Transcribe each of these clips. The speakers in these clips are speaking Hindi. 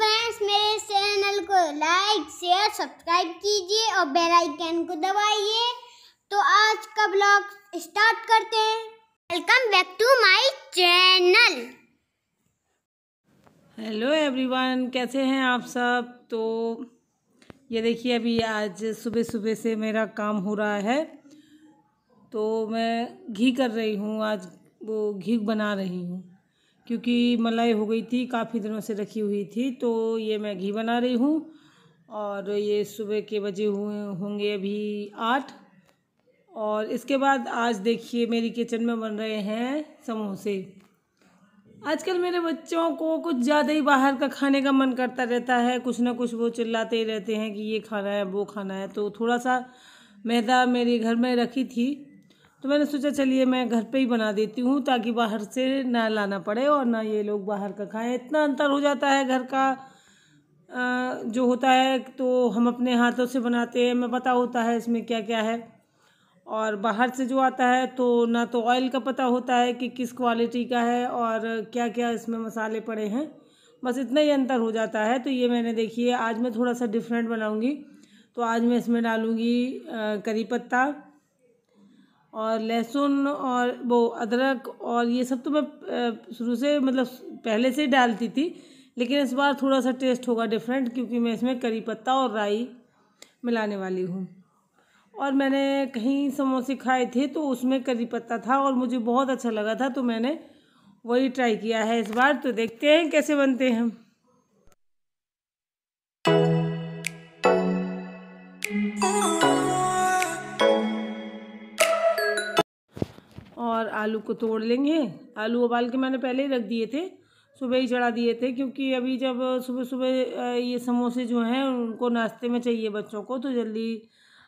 फ्रेंड्स मेरे चैनल को लाइक शेयर सब्सक्राइब कीजिए और बेल आइकन को दबाइए तो आज का ब्लॉग स्टार्ट करते हैं welcome back to my channel hello everyone कैसे हैं आप सब तो ये देखिए अभी आज सुबह सुबह से मेरा काम हो रहा है तो मैं घी कर रही हूँ आज वो घी बना रही हूँ क्योंकि मलाई हो गई थी काफ़ी दिनों से रखी हुई थी तो ये मैं घी बना रही हूँ और ये सुबह के बजे हुए होंगे अभी आठ और इसके बाद आज देखिए मेरी किचन में बन रहे हैं समोसे आजकल मेरे बच्चों को कुछ ज़्यादा ही बाहर का खाने का मन करता रहता है कुछ ना कुछ वो चिल्लाते ही रहते हैं कि ये खाना है वो खाना है तो थोड़ा सा मैदा मेरे घर में रखी थी तो मैंने सोचा चलिए मैं घर पे ही बना देती हूँ ताकि बाहर से ना लाना पड़े और ना ये लोग बाहर का खाएं इतना अंतर हो जाता है घर का जो होता है तो हम अपने हाथों से बनाते हैं हमें पता होता है इसमें क्या क्या है और बाहर से जो आता है तो ना तो ऑयल का पता होता है कि किस क्वालिटी का है और क्या क्या इसमें मसाले पड़े हैं बस इतना ही अंतर हो जाता है तो ये मैंने देखिए आज मैं थोड़ा सा डिफरेंट बनाऊँगी तो आज मैं इसमें डालूँगी करी पत्ता और लहसुन और वो अदरक और ये सब तो मैं शुरू से मतलब पहले से ही डालती थी लेकिन इस बार थोड़ा सा टेस्ट होगा डिफरेंट क्योंकि मैं इसमें करी पत्ता और राई मिलाने वाली हूँ और मैंने कहीं समोसे खाए थे तो उसमें करी पत्ता था और मुझे बहुत अच्छा लगा था तो मैंने वही ट्राई किया है इस बार तो देखते हैं कैसे बनते हैं और आलू को तोड़ लेंगे आलू उबाल के मैंने पहले ही रख दिए थे सुबह ही चढ़ा दिए थे क्योंकि अभी जब सुबह सुबह ये समोसे जो हैं उनको नाश्ते में चाहिए बच्चों को तो जल्दी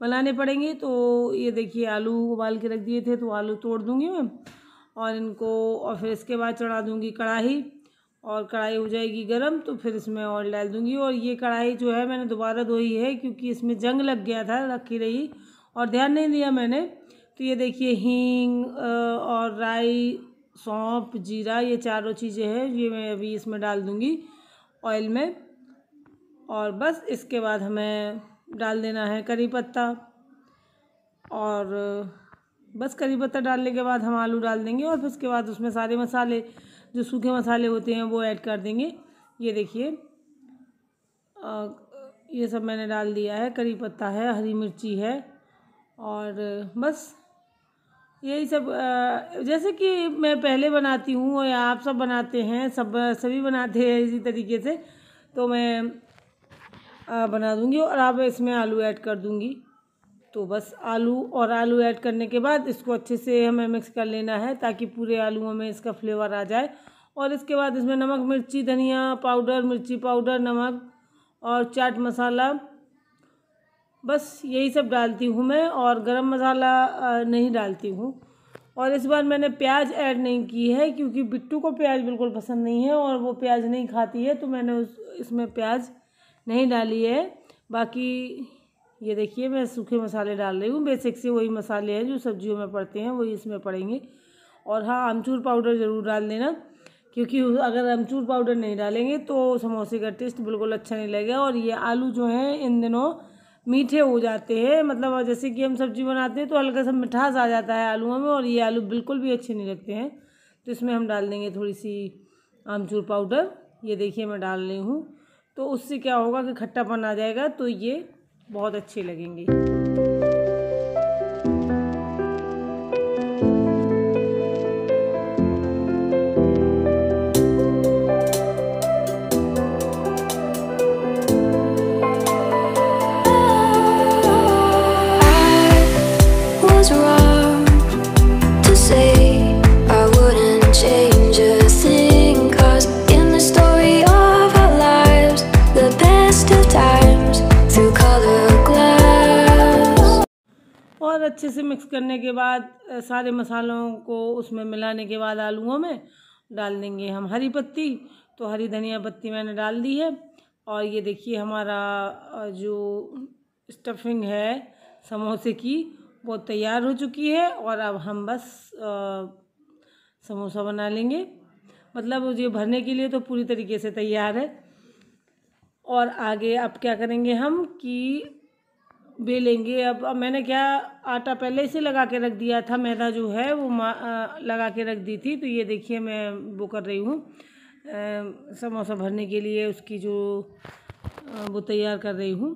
बनाने पड़ेंगे तो ये देखिए आलू उबाल के रख दिए थे तो आलू तोड़ दूँगी मैं और इनको और फिर इसके बाद चढ़ा दूँगी कढ़ाई और कढ़ाई हो जाएगी गर्म तो फिर इसमें ऑयल डाल दूँगी और ये कढ़ाई जो है मैंने दोबारा धोई है क्योंकि इसमें जंग लग गया था रखी रही और ध्यान नहीं दिया मैंने तो ये देखिए हींग और राई सौंप जीरा ये चारों चीज़ें हैं ये मैं अभी इसमें डाल दूँगी ऑयल में और बस इसके बाद हमें डाल देना है करी पत्ता और बस करी पत्ता डालने के बाद हम आलू डाल देंगे और फिर उसके बाद उसमें सारे मसाले जो सूखे मसाले होते हैं वो ऐड कर देंगे ये देखिए ये सब मैंने डाल दिया है करी पत्ता है हरी मिर्ची है और बस यही सब जैसे कि मैं पहले बनाती हूँ और आप सब बनाते हैं सब सभी बनाते हैं इसी तरीके से तो मैं बना दूँगी और अब इसमें आलू ऐड कर दूँगी तो बस आलू और आलू ऐड करने के बाद इसको अच्छे से हमें मिक्स कर लेना है ताकि पूरे आलूओं में इसका फ्लेवर आ जाए और इसके बाद इसमें नमक मिर्ची धनिया पाउडर मिर्ची पाउडर नमक और चाट मसाला बस यही सब डालती हूँ मैं और गरम मसाला नहीं डालती हूँ और इस बार मैंने प्याज ऐड नहीं की है क्योंकि बिट्टू को प्याज बिल्कुल पसंद नहीं है और वो प्याज नहीं खाती है तो मैंने उस इसमें प्याज नहीं डाली है बाकी ये देखिए मैं सूखे मसाले डाल रही हूँ बेसिक से वही मसाले हैं जो सब्जियों में पड़ते हैं वही इसमें पड़ेंगे और हाँ आमचूर पाउडर ज़रूर डाल देना क्योंकि अगर अमचूर पाउडर नहीं डालेंगे तो समोसे का टेस्ट बिल्कुल अच्छा नहीं लगेगा और ये आलू जो हैं इन दिनों मीठे हो जाते हैं मतलब जैसे कि हम सब्ज़ी बनाते हैं तो हल्का सा मिठास आ जाता है आलूओं में और ये आलू बिल्कुल भी अच्छे नहीं लगते हैं तो इसमें हम डाल देंगे थोड़ी सी आमचूर पाउडर ये देखिए मैं डाल रही हूँ तो उससे क्या होगा कि खट्टापन आ जाएगा तो ये बहुत अच्छे लगेंगे अच्छे से मिक्स करने के बाद सारे मसालों को उसमें मिलाने के बाद आलूओं में डाल देंगे हम हरी पत्ती तो हरी धनिया पत्ती मैंने डाल दी है और ये देखिए हमारा जो स्टफिंग है समोसे की वो तैयार हो चुकी है और अब हम बस आ, समोसा बना लेंगे मतलब ये भरने के लिए तो पूरी तरीके से तैयार है और आगे अब क्या करेंगे हम कि बेलेंगे अब अब मैंने क्या आटा पहले से लगा के रख दिया था मैदा जो है वो आ, लगा के रख दी थी तो ये देखिए मैं वो कर रही हूँ समोसा भरने के लिए उसकी जो आ, वो तैयार कर रही हूँ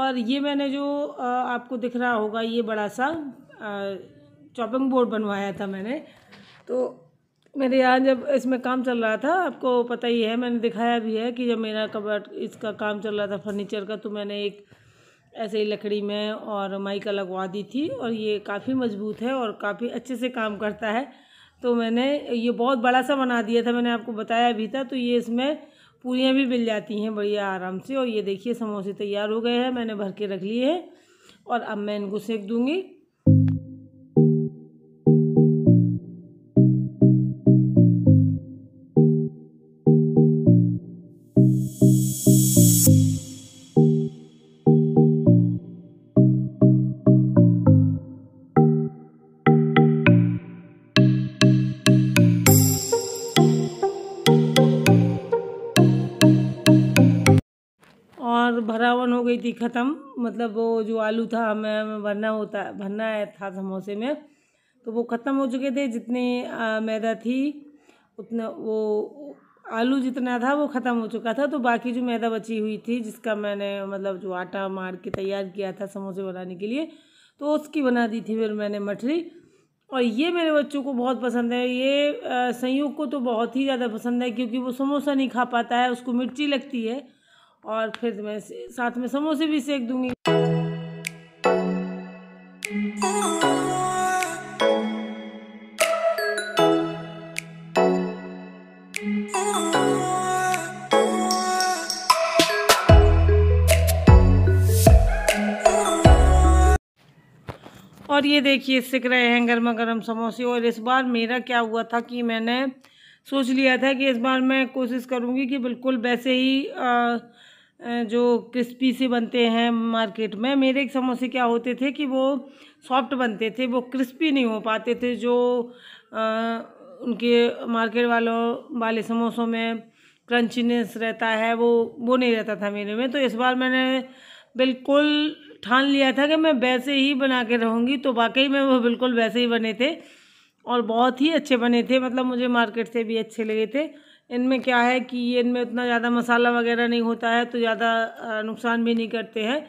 और ये मैंने जो आ, आपको दिख रहा होगा ये बड़ा सा चॉपिंग बोर्ड बनवाया था मैंने तो मेरे यहाँ जब इसमें काम चल रहा था आपको पता ही है मैंने दिखाया भी है कि जब मेरा कबर्ड इसका काम चल रहा था फर्नीचर का तो मैंने एक ऐसे ही लकड़ी में और माइका लगवा दी थी और ये काफ़ी मज़बूत है और काफ़ी अच्छे से काम करता है तो मैंने ये बहुत बड़ा सा बना दिया था मैंने आपको बताया भी था तो ये इसमें पूरियाँ भी मिल जाती हैं बढ़िया आराम से और ये देखिए समोसे तैयार हो गए हैं मैंने भर के रख लिए हैं और अब मैं इनको सेक दूँगी गई थी ख़त्म मतलब वो जो आलू था हमें भरना होता भरना था समोसे में तो वो ख़त्म हो चुके थे जितने मैदा थी उतना वो आलू जितना था वो ख़त्म हो चुका था तो बाकी जो मैदा बची हुई थी जिसका मैंने मतलब जो आटा मार के तैयार किया था समोसे बनाने के लिए तो उसकी बना दी थी फिर मैंने मठरी और ये मेरे बच्चों को बहुत पसंद है ये संयोग को तो बहुत ही ज़्यादा पसंद है क्योंकि वो समोसा नहीं खा पाता है उसको मिर्ची लगती है और फिर मैं साथ में समोसे भी सेक दूंगी और ये देखिए सिक रहे हैं गर्मा गर्म समोसे और इस बार मेरा क्या हुआ था कि मैंने सोच लिया था कि इस बार मैं कोशिश करूंगी कि बिल्कुल वैसे ही आ, जो क्रिस्पी से बनते हैं मार्केट में मेरे एक समोसे क्या होते थे कि वो सॉफ्ट बनते थे वो क्रिस्पी नहीं हो पाते थे जो उनके मार्केट वालों वाले समोसों में क्रंचीनेस रहता है वो वो नहीं रहता था मेरे में तो इस बार मैंने बिल्कुल ठान लिया था कि मैं वैसे ही बना के रहूँगी तो वाकई में वो बिल्कुल वैसे ही बने थे और बहुत ही अच्छे बने थे मतलब मुझे मार्केट से भी अच्छे लगे थे इनमें क्या है कि ये इनमें उतना ज़्यादा मसाला वगैरह नहीं होता है तो ज़्यादा नुकसान भी नहीं करते हैं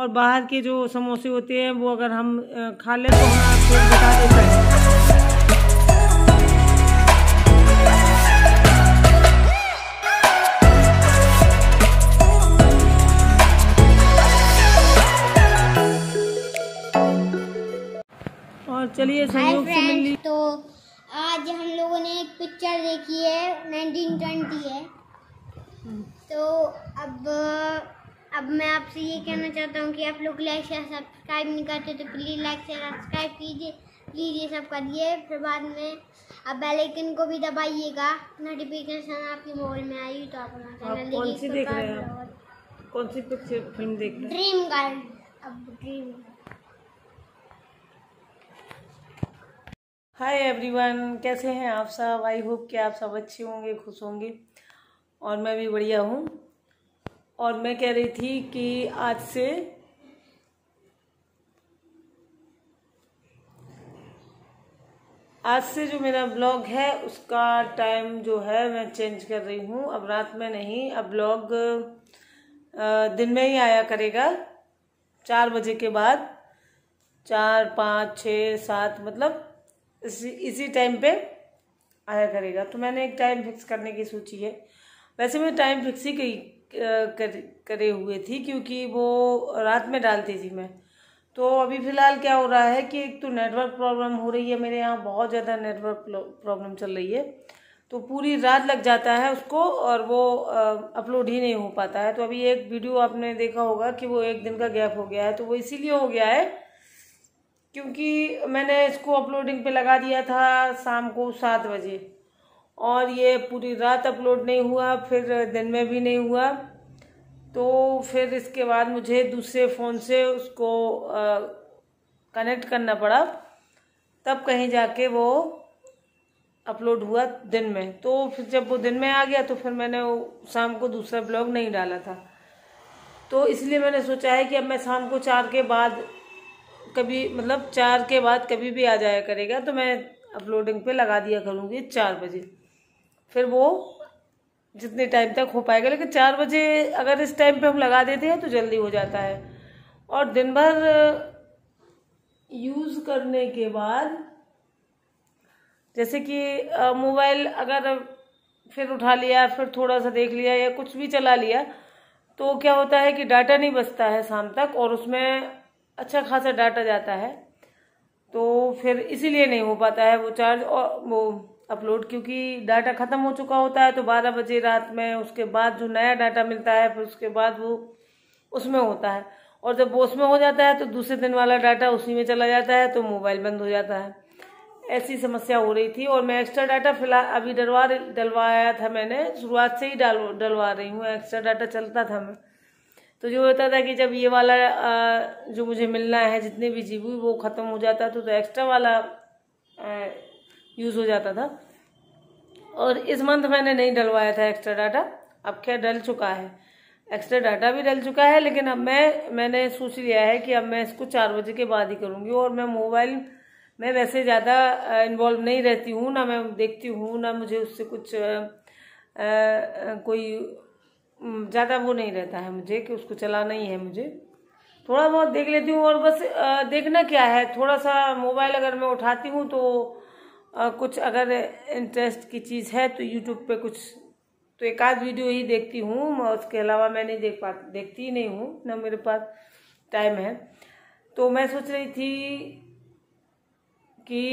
और बाहर के जो समोसे होते हैं वो अगर हम खा लें तो हम आपको बता देते हैं और चलिए संयोग से आज हम लोगों ने एक पिक्चर देखी है नाइनटीन ट्वेंटी है तो अब अब मैं आपसे ये कहना चाहता हूँ कि आप लोग लाइक शेयर सब्सक्राइब नहीं करते तो प्लीज़ लाइक शेयर सब्सक्राइब कीजिए प्लीज़ ये सब करिए फिर बाद में आप बेल आइकन को भी दबाइएगा नोटिफिकेशन आपके मोबाइल में आई तो आप हमारा चैनल देखिए कौन सी पिक्चर फिल्म देख ड्रीम गर्ल अब ड्रीम हाय एवरीवन कैसे हैं आप सब आई होप कि आप सब अच्छे होंगे खुश होंगे और मैं भी बढ़िया हूँ और मैं कह रही थी कि आज से आज से जो मेरा ब्लॉग है उसका टाइम जो है मैं चेंज कर रही हूँ अब रात में नहीं अब ब्लॉग दिन में ही आया करेगा चार बजे के बाद चार पाँच छः सात मतलब इसी टाइम पे आया करेगा तो मैंने एक टाइम फिक्स करने की सोची है वैसे मैं टाइम फिक्स ही कर, करे हुए थी क्योंकि वो रात में डालती थी मैं तो अभी फ़िलहाल क्या हो रहा है कि एक तो नेटवर्क प्रॉब्लम हो रही है मेरे यहाँ बहुत ज़्यादा नेटवर्क प्रॉब्लम चल रही है तो पूरी रात लग जाता है उसको और वो अपलोड ही नहीं हो पाता है तो अभी एक वीडियो आपने देखा होगा कि वो एक दिन का गैप हो गया है तो वो इसीलिए हो गया है क्योंकि मैंने इसको अपलोडिंग पे लगा दिया था शाम को सात बजे और ये पूरी रात अपलोड नहीं हुआ फिर दिन में भी नहीं हुआ तो फिर इसके बाद मुझे दूसरे फ़ोन से उसको कनेक्ट करना पड़ा तब कहीं जाके वो अपलोड हुआ दिन में तो फिर जब वो दिन में आ गया तो फिर मैंने शाम को दूसरा ब्लॉग नहीं डाला था तो इसलिए मैंने सोचा है कि अब मैं शाम को चार के बाद कभी मतलब चार के बाद कभी भी आ जाया करेगा तो मैं अपलोडिंग पे लगा दिया करूँगी चार बजे फिर वो जितने टाइम तक हो पाएगा लेकिन चार बजे अगर इस टाइम पे हम लगा देते हैं तो जल्दी हो जाता है और दिन भर यूज़ करने के बाद जैसे कि मोबाइल अगर फिर उठा लिया फिर थोड़ा सा देख लिया या कुछ भी चला लिया तो क्या होता है कि डाटा नहीं बचता है शाम तक और उसमें अच्छा खासा डाटा जाता है तो फिर इसीलिए नहीं हो पाता है वो चार्ज और वो अपलोड क्योंकि डाटा ख़त्म हो चुका होता है तो बारह बजे रात में उसके बाद जो नया डाटा मिलता है फिर उसके बाद वो उसमें होता है और जब वो उसमें हो जाता है तो दूसरे दिन वाला डाटा उसी में चला जाता है तो मोबाइल बंद हो जाता है ऐसी समस्या हो रही थी और मैं एक्स्ट्रा डाटा फिलहाल अभी डलवा डलवाया था मैंने शुरुआत से ही डाल डलवा रही हूँ एक्स्ट्रा डाटा चलता था मैं तो जो होता था कि जब ये वाला जो मुझे मिलना है जितने भी जीबू वो ख़त्म हो जाता था तो एक्स्ट्रा तो वाला यूज़ हो जाता था और इस मंथ मैंने नहीं डलवाया था एक्स्ट्रा डाटा अब क्या डल चुका है एक्स्ट्रा डाटा भी डल चुका है लेकिन अब मैं मैंने सोच लिया है कि अब मैं इसको चार बजे के बाद ही करूँगी और मैं मोबाइल में वैसे ज़्यादा इन्वॉल्व नहीं रहती हूँ ना मैं देखती हूँ ना मुझे उससे कुछ आ, आ, कोई ज़्यादा वो नहीं रहता है मुझे कि उसको चलाना ही है मुझे थोड़ा बहुत देख लेती हूँ और बस देखना क्या है थोड़ा सा मोबाइल अगर मैं उठाती हूँ तो कुछ अगर इंटरेस्ट की चीज़ है तो यूट्यूब पे कुछ तो एक आध वीडियो ही देखती हूँ मैं उसके अलावा मैं नहीं देख पा देखती ही नहीं हूँ ना मेरे पास टाइम है तो मैं सोच रही थी कि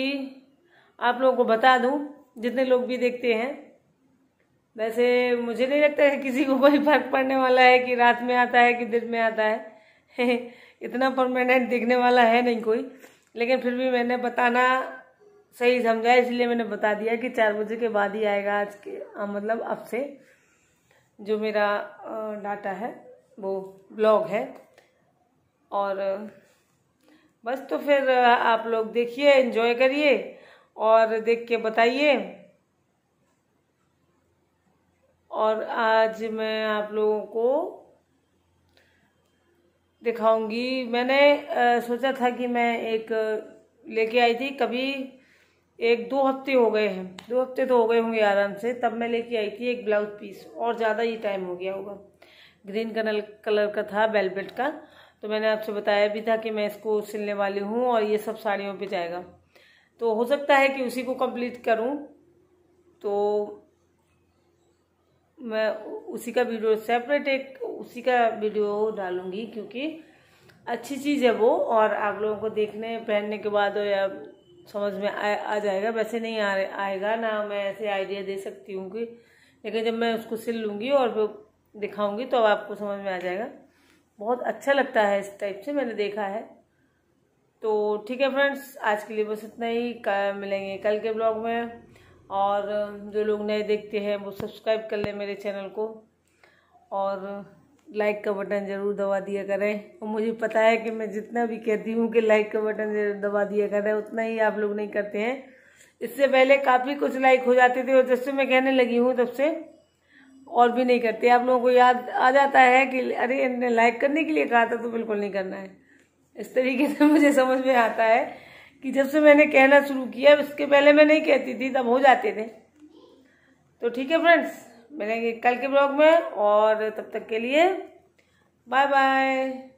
आप लोगों को बता दूँ जितने लोग भी देखते हैं वैसे मुझे नहीं लगता है किसी को कोई फर्क पड़ने वाला है कि रात में आता है कि दिन में आता है इतना परमानेंट दिखने वाला है नहीं कोई लेकिन फिर भी मैंने बताना सही समझा इसलिए मैंने बता दिया कि चार बजे के बाद ही आएगा आज के आ, मतलब अब से जो मेरा डाटा है वो ब्लॉग है और बस तो फिर आप लोग देखिए एंजॉय करिए और देख के बताइए और आज मैं आप लोगों को दिखाऊंगी मैंने आ, सोचा था कि मैं एक लेके आई थी कभी एक दो हफ्ते हो गए हैं दो हफ्ते तो हो गए होंगे आराम से तब मैं लेके आई थी एक ब्लाउज पीस और ज़्यादा ही टाइम हो गया होगा ग्रीन कलर कलर का था बेलबेट का तो मैंने आपसे बताया भी था कि मैं इसको सिलने वाली हूँ और ये सब साड़ियों पे जाएगा तो हो सकता है कि उसी को कंप्लीट करूँ तो मैं उसी का वीडियो सेपरेट एक उसी का वीडियो डालूंगी क्योंकि अच्छी चीज़ है वो और आप लोगों को देखने पहनने के बाद या समझ में आ, आ जाएगा वैसे नहीं आ आएगा ना मैं ऐसे आइडिया दे सकती हूँ कि लेकिन जब मैं उसको सिल लूँगी और फिर दिखाऊँगी तो आपको समझ में आ जाएगा बहुत अच्छा लगता है इस टाइप से मैंने देखा है तो ठीक है फ्रेंड्स आज के लिए बस इतना ही मिलेंगे कल के ब्लॉग में और जो लोग नए देखते हैं वो सब्सक्राइब कर लें मेरे चैनल को और लाइक का बटन ज़रूर दबा दिया करें और मुझे पता है कि मैं जितना भी कहती हूँ कि लाइक का बटन जरूर दबा दिया करें उतना ही आप लोग नहीं करते हैं इससे पहले काफ़ी कुछ लाइक हो जाते थे और जब से मैं कहने लगी हूँ तब से और भी नहीं करते आप लोगों को याद आ जाता है कि अरे इन्हें लाइक करने के लिए कहा था तो बिल्कुल नहीं करना है इस तरीके से मुझे समझ में आता है कि जब से मैंने कहना शुरू किया उसके पहले मैं नहीं कहती थी तब हो जाते थे तो ठीक है फ्रेंड्स मिलेंगे कल के ब्लॉग में और तब तक के लिए बाय बाय